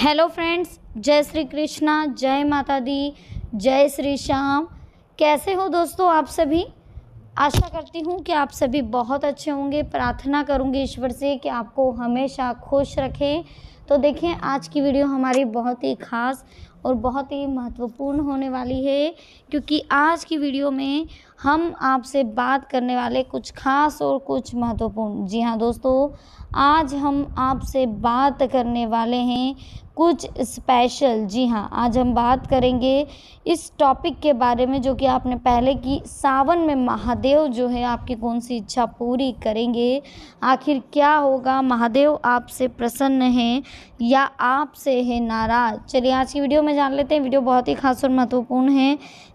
hello friends जय श्री कृष्णा जय माता दी जय श्री श्याम कैसे हो दोस्तों आप सभी आशा करती हूँ कि आप सभी बहुत अच्छे होंगे प्रार्थना करूँगी ईश्वर से कि आपको हमेशा खुश रखें तो देखें आज की वीडियो हमारी बहुत ही ख़ास और बहुत ही महत्वपूर्ण होने वाली है क्योंकि आज की वीडियो में हम आपसे बात करने वाले कुछ खास और कुछ महत्वपूर्ण जी हाँ दोस्तों आज हम आपसे बात करने वाले हैं कुछ स्पेशल जी हाँ आज हम बात करेंगे इस टॉपिक के बारे में जो कि आपने पहले की सावन में महादेव जो है आपकी कौन सी इच्छा पूरी करेंगे आखिर क्या होगा महादेव आपसे प्रसन्न हैं या आपसे है नाराज चलिए आज की वीडियो में में जान लेते हैं वीडियो बहुत ही खास और महत्वपूर्ण है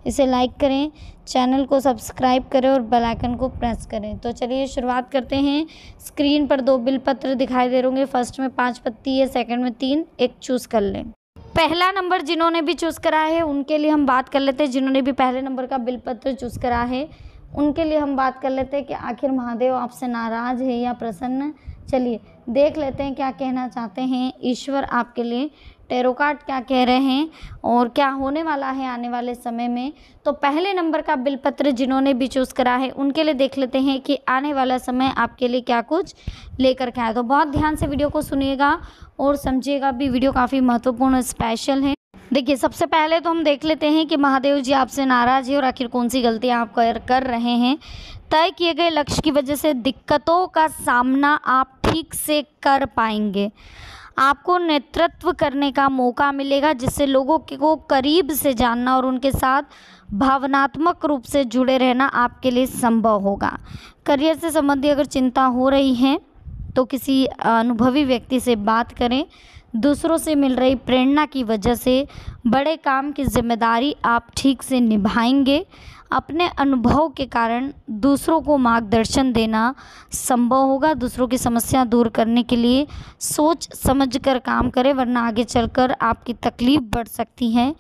इसे लाइक करें चैनल को सब्सक्राइब करें और बेल आइकन को प्रेस करें तो चलिए शुरुआत करते हैं स्क्रीन पर दो बिल पत्र दिखाई दे रहे फर्स्ट में पाँच पत्ती है सेकेंड में तीन एक चूज़ कर लें पहला नंबर जिन्होंने भी चूज़ करा है उनके लिए हम बात कर लेते हैं जिन्होंने भी पहले नंबर का बिल पत्र चूज़ करा है उनके लिए हम बात कर लेते हैं कि आखिर महादेव आपसे नाराज़ है या प्रसन्न चलिए देख लेते हैं क्या कहना चाहते हैं ईश्वर आपके लिए टेरो कार्ड क्या कह रहे हैं और क्या होने वाला है आने वाले समय में तो पहले नंबर का बिलपत्र जिन्होंने भी चूज़ करा है उनके लिए देख लेते हैं कि आने वाला समय आपके लिए क्या कुछ लेकर के आया तो बहुत ध्यान से वीडियो को सुनिएगा और समझिएगा भी वीडियो काफ़ी महत्वपूर्ण स्पेशल है देखिए सबसे पहले तो हम देख लेते हैं कि महादेव जी आपसे नाराज़ है और आखिर कौन सी गलतियाँ आप कर कर रहे हैं तय किए गए लक्ष्य की वजह से दिक्कतों का सामना आप ठीक से कर पाएंगे आपको नेतृत्व करने का मौका मिलेगा जिससे लोगों को करीब से जानना और उनके साथ भावनात्मक रूप से जुड़े रहना आपके लिए संभव होगा करियर से संबंधी अगर चिंता हो रही है तो किसी अनुभवी व्यक्ति से बात करें दूसरों से मिल रही प्रेरणा की वजह से बड़े काम की जिम्मेदारी आप ठीक से निभाएंगे अपने अनुभव के कारण दूसरों को मार्गदर्शन देना संभव होगा दूसरों की समस्या दूर करने के लिए सोच समझ कर काम करें वरना आगे चलकर आपकी तकलीफ़ बढ़ सकती है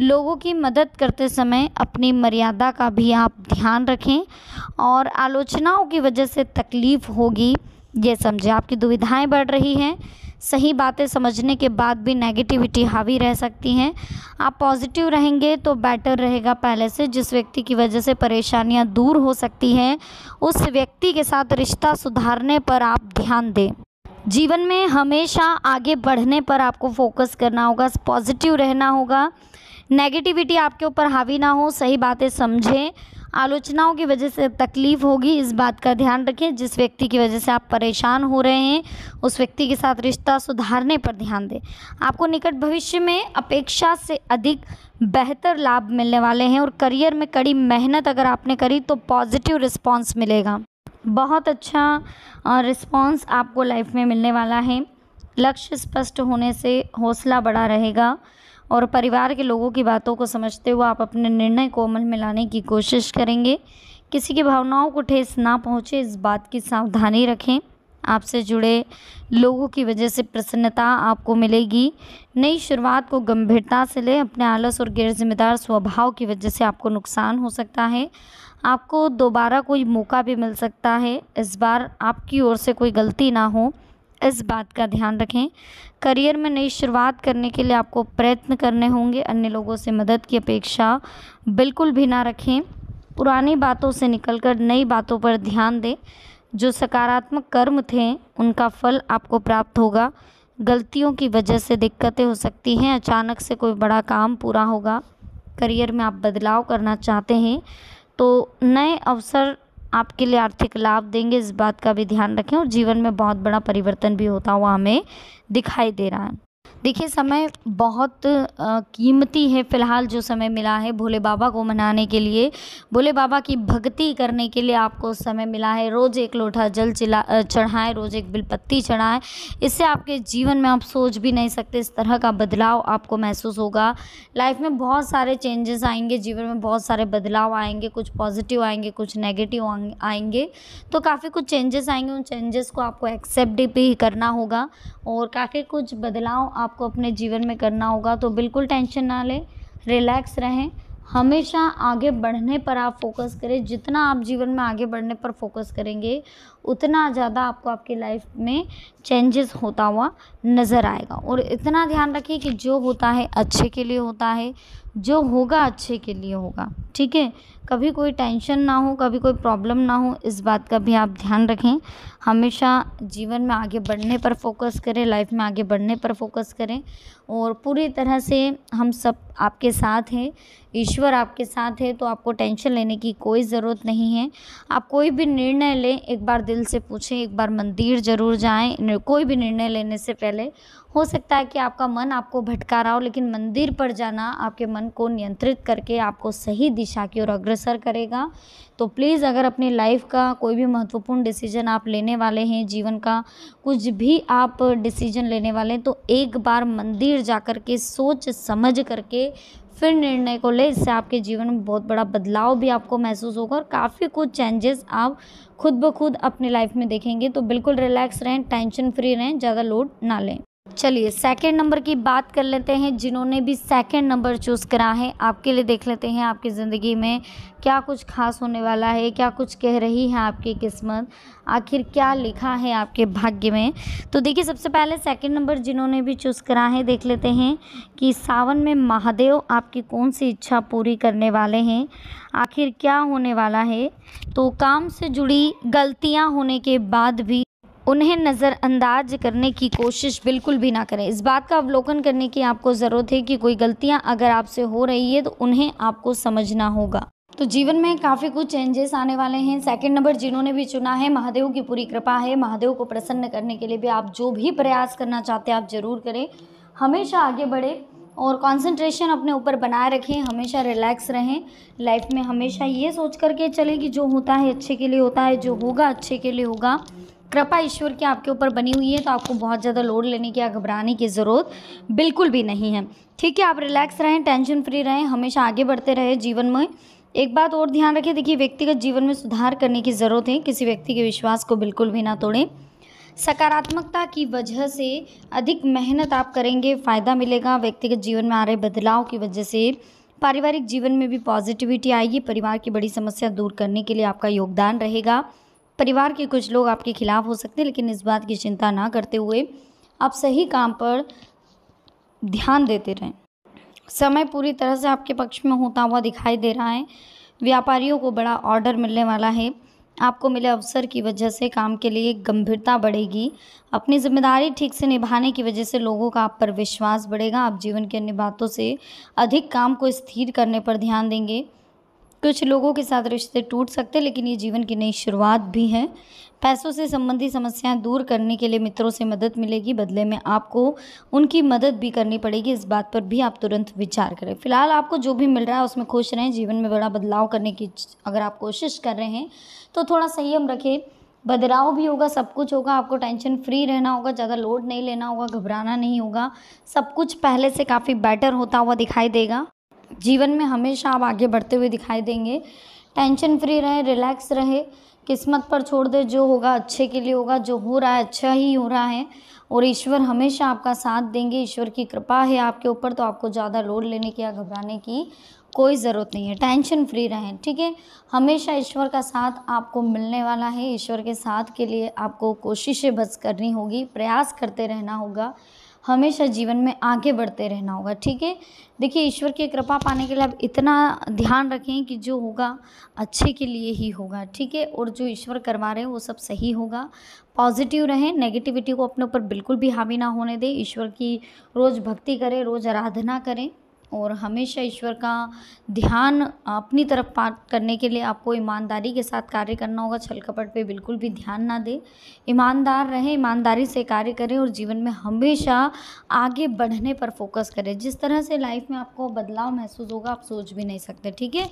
लोगों की मदद करते समय अपनी मर्यादा का भी आप ध्यान रखें और आलोचनाओं की वजह से तकलीफ़ होगी ये समझें आपकी दुविधाएं बढ़ रही हैं सही बातें समझने के बाद भी नेगेटिविटी हावी रह सकती हैं आप पॉजिटिव रहेंगे तो बेटर रहेगा पहले से जिस व्यक्ति की वजह से परेशानियां दूर हो सकती हैं उस व्यक्ति के साथ रिश्ता सुधारने पर आप ध्यान दें जीवन में हमेशा आगे बढ़ने पर आपको फोकस करना होगा पॉजिटिव रहना होगा नेगेटिविटी आपके ऊपर हावी ना हो सही बातें समझें आलोचनाओं की वजह से तकलीफ़ होगी इस बात का ध्यान रखें जिस व्यक्ति की वजह से आप परेशान हो रहे हैं उस व्यक्ति के साथ रिश्ता सुधारने पर ध्यान दें आपको निकट भविष्य में अपेक्षा से अधिक बेहतर लाभ मिलने वाले हैं और करियर में कड़ी मेहनत अगर आपने करी तो पॉजिटिव रिस्पॉन्स मिलेगा बहुत अच्छा रिस्पॉन्स आपको लाइफ में मिलने वाला है लक्ष्य स्पष्ट होने से हौसला बढ़ा रहेगा और परिवार के लोगों की बातों को समझते हुए आप अपने निर्णय को अमल में लाने की कोशिश करेंगे किसी की भावनाओं को ठेस ना पहुँचे इस बात की सावधानी रखें आपसे जुड़े लोगों की वजह से प्रसन्नता आपको मिलेगी नई शुरुआत को गंभीरता से लें अपने आलस और गैर जिम्मेदार स्वभाव की वजह से आपको नुकसान हो सकता है आपको दोबारा कोई मौका भी मिल सकता है इस बार आपकी ओर से कोई गलती ना हो इस बात का ध्यान रखें करियर में नई शुरुआत करने के लिए आपको प्रयत्न करने होंगे अन्य लोगों से मदद की अपेक्षा बिल्कुल भी ना रखें पुरानी बातों से निकलकर नई बातों पर ध्यान दें जो सकारात्मक कर्म थे उनका फल आपको प्राप्त होगा गलतियों की वजह से दिक्कतें हो सकती हैं अचानक से कोई बड़ा काम पूरा होगा करियर में आप बदलाव करना चाहते हैं तो नए अवसर आपके लिए आर्थिक लाभ देंगे इस बात का भी ध्यान रखें और जीवन में बहुत बड़ा परिवर्तन भी होता हुआ हमें दिखाई दे रहा है देखिए समय बहुत कीमती है फ़िलहाल जो समय मिला है भोले बाबा को मनाने के लिए भोले बाबा की भक्ति करने के लिए आपको समय मिला है रोज़ एक लोटा जल चिला चढ़ाएं रोज़ एक बिलपत्ती चढ़ाएं इससे आपके जीवन में आप सोच भी नहीं सकते इस तरह का बदलाव आपको महसूस होगा लाइफ में बहुत सारे चेंजेस आएंगे जीवन में बहुत सारे बदलाव आएंगे कुछ पॉजिटिव आएंगे कुछ नेगेटिव आएंगे तो काफ़ी कुछ चेंजेस आएंगे उन चेंजेस को आपको एक्सेप्ट भी करना होगा और काफ़ी कुछ बदलाव आप आपको अपने जीवन में करना होगा तो बिल्कुल टेंशन ना लें रिलैक्स रहें हमेशा आगे बढ़ने पर आप फोकस करें जितना आप जीवन में आगे बढ़ने पर फोकस करेंगे उतना ज़्यादा आपको आपकी लाइफ में चेंजेस होता हुआ नज़र आएगा और इतना ध्यान रखिए कि जो होता है अच्छे के लिए होता है जो होगा अच्छे के लिए होगा ठीक है कभी कोई टेंशन ना हो कभी कोई प्रॉब्लम ना हो इस बात का भी आप ध्यान रखें हमेशा जीवन में आगे बढ़ने पर फोकस करें लाइफ में आगे बढ़ने पर फोकस करें और पूरी तरह से हम सब आपके साथ हैं ईश्वर आपके साथ है तो आपको टेंशन लेने की कोई ज़रूरत नहीं है आप कोई भी निर्णय लें एक बार दिल से पूछें एक बार मंदिर ज़रूर जाएं कोई भी निर्णय लेने से पहले हो सकता है कि आपका मन आपको भटका रहा हो लेकिन मंदिर पर जाना आपके मन को नियंत्रित करके आपको सही दिशा की ओर अग्रसर असर करेगा तो प्लीज़ अगर अपनी लाइफ का कोई भी महत्वपूर्ण डिसीजन आप लेने वाले हैं जीवन का कुछ भी आप डिसीजन लेने वाले हैं तो एक बार मंदिर जा कर के सोच समझ करके फिर निर्णय को ले इससे आपके जीवन में बहुत बड़ा बदलाव भी आपको महसूस होगा और काफ़ी कुछ चेंजेस आप खुद ब खुद अपने लाइफ में देखेंगे तो बिल्कुल रिलैक्स रहें टेंशन फ्री रहें ज़्यादा लोड ना लें चलिए सेकंड नंबर की बात कर लेते हैं जिन्होंने भी सेकंड नंबर चूज़ करा है आपके लिए देख लेते हैं आपकी ज़िंदगी में क्या कुछ खास होने वाला है क्या कुछ कह रही है आपकी किस्मत आखिर क्या लिखा है आपके भाग्य में तो देखिए सबसे पहले सेकंड नंबर जिन्होंने भी चूज़ करा है देख लेते हैं कि सावन में महादेव आपकी कौन सी इच्छा पूरी करने वाले हैं आखिर क्या होने वाला है तो काम से जुड़ी गलतियाँ होने के बाद भी उन्हें नज़रअंदाज करने की कोशिश बिल्कुल भी ना करें इस बात का अवलोकन करने की आपको ज़रूरत है कि कोई गलतियाँ अगर आपसे हो रही है तो उन्हें आपको समझना होगा तो जीवन में काफ़ी कुछ चेंजेस आने वाले हैं सेकंड नंबर जिन्होंने भी चुना है महादेव की पूरी कृपा है महादेव को प्रसन्न करने के लिए भी आप जो भी प्रयास करना चाहते हैं आप ज़रूर करें हमेशा आगे बढ़ें और कंसंट्रेशन अपने ऊपर बनाए रखें हमेशा रिलैक्स रहें लाइफ में हमेशा ये सोच करके चलें कि जो होता है अच्छे के लिए होता है जो होगा अच्छे के लिए होगा कृपा ईश्वर की आपके ऊपर बनी हुई है तो आपको बहुत ज़्यादा लोड लेने की या घबराने की ज़रूरत बिल्कुल भी नहीं है ठीक है आप रिलैक्स रहें टेंशन फ्री रहें हमेशा आगे बढ़ते रहें जीवन में एक बात और ध्यान रखें देखिए व्यक्तिगत जीवन में सुधार करने की ज़रूरत है किसी व्यक्ति के विश्वास को बिल्कुल भी ना तोड़ें सकारात्मकता की वजह से अधिक मेहनत आप करेंगे फ़ायदा मिलेगा व्यक्तिगत जीवन में आ रहे बदलाव की वजह से पारिवारिक जीवन में भी पॉजिटिविटी आएगी परिवार की बड़ी समस्या दूर करने के लिए आपका योगदान रहेगा परिवार के कुछ लोग आपके खिलाफ हो सकते हैं लेकिन इस बात की चिंता ना करते हुए आप सही काम पर ध्यान देते रहें समय पूरी तरह से आपके पक्ष में होता हुआ दिखाई दे रहा है व्यापारियों को बड़ा ऑर्डर मिलने वाला है आपको मिले अवसर की वजह से काम के लिए गंभीरता बढ़ेगी अपनी जिम्मेदारी ठीक से निभाने की वजह से लोगों का आप पर विश्वास बढ़ेगा आप जीवन की अन्य बातों से अधिक काम को स्थिर करने पर ध्यान देंगे कुछ लोगों के साथ रिश्ते टूट सकते हैं लेकिन ये जीवन की नई शुरुआत भी है पैसों से संबंधित समस्याएं दूर करने के लिए मित्रों से मदद मिलेगी बदले में आपको उनकी मदद भी करनी पड़ेगी इस बात पर भी आप तुरंत विचार करें फिलहाल आपको जो भी मिल रहा है उसमें खुश रहें जीवन में बड़ा बदलाव करने की अगर आप कोशिश कर रहे हैं तो थोड़ा संयम रखें बदलाव भी होगा सब कुछ होगा आपको टेंशन फ्री रहना होगा ज़्यादा लोड नहीं लेना होगा घबराना नहीं होगा सब कुछ पहले से काफ़ी बेटर होता हुआ दिखाई देगा जीवन में हमेशा आप आगे बढ़ते हुए दिखाई देंगे टेंशन फ्री रहे रिलैक्स रहे किस्मत पर छोड़ दे जो होगा अच्छे के लिए होगा जो हो रहा है अच्छा ही हो रहा है और ईश्वर हमेशा आपका साथ देंगे ईश्वर की कृपा है आपके ऊपर तो आपको ज़्यादा लोड लेने की या घबराने की कोई ज़रूरत नहीं है टेंशन फ्री रहें ठीक है हमेशा ईश्वर का साथ आपको मिलने वाला है ईश्वर के साथ के लिए आपको कोशिशें बस करनी होगी प्रयास करते रहना होगा हमेशा जीवन में आगे बढ़ते रहना होगा ठीक है देखिए ईश्वर की कृपा पाने के लिए आप इतना ध्यान रखें कि जो होगा अच्छे के लिए ही होगा ठीक है और जो ईश्वर करवा रहे हैं वो सब सही होगा पॉजिटिव रहें नेगेटिविटी को अपने ऊपर बिल्कुल भी हावी ना होने दें ईश्वर की रोज़ भक्ति करें रोज़ आराधना करें और हमेशा ईश्वर का ध्यान अपनी तरफ पाठ करने के लिए आपको ईमानदारी के साथ कार्य करना होगा छल कपट पर बिल्कुल भी ध्यान ना दें ईमानदार रहें ईमानदारी से कार्य करें और जीवन में हमेशा आगे बढ़ने पर फोकस करें जिस तरह से लाइफ में आपको बदलाव महसूस होगा आप सोच भी नहीं सकते ठीक है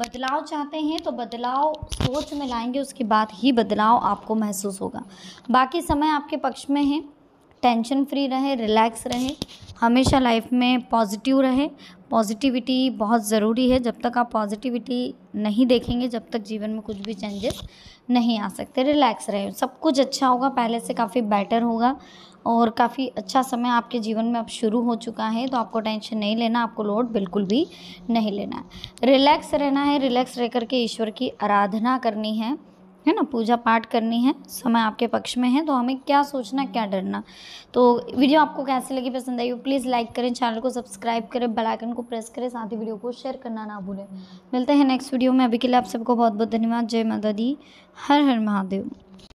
बदलाव चाहते हैं तो बदलाव सोच में लाएंगे उसके बाद ही बदलाव आपको महसूस होगा बाकी समय आपके पक्ष में है टेंशन फ्री रहें रिलैक्स रहें हमेशा लाइफ में पॉजिटिव रहे पॉजिटिविटी बहुत ज़रूरी है जब तक आप पॉजिटिविटी नहीं देखेंगे जब तक जीवन में कुछ भी चेंजेस नहीं आ सकते रिलैक्स रहे सब कुछ अच्छा होगा पहले से काफ़ी बेटर होगा और काफ़ी अच्छा समय आपके जीवन में अब शुरू हो चुका है तो आपको टेंशन नहीं लेना आपको लोड बिल्कुल भी नहीं लेना है रिलैक्स रहना है रिलैक्स रह करके ईश्वर की आराधना करनी है है ना पूजा पाठ करनी है समय आपके पक्ष में है तो हमें क्या सोचना क्या डरना तो वीडियो आपको कैसी लगी पसंद आई हो प्लीज़ लाइक करें चैनल को सब्सक्राइब करें बेल आइकन को प्रेस करें साथ ही वीडियो को शेयर करना ना भूलें मिलते हैं नेक्स्ट वीडियो में अभी के लिए आप सबको बहुत बहुत धन्यवाद जय माता दी हर हर महादेव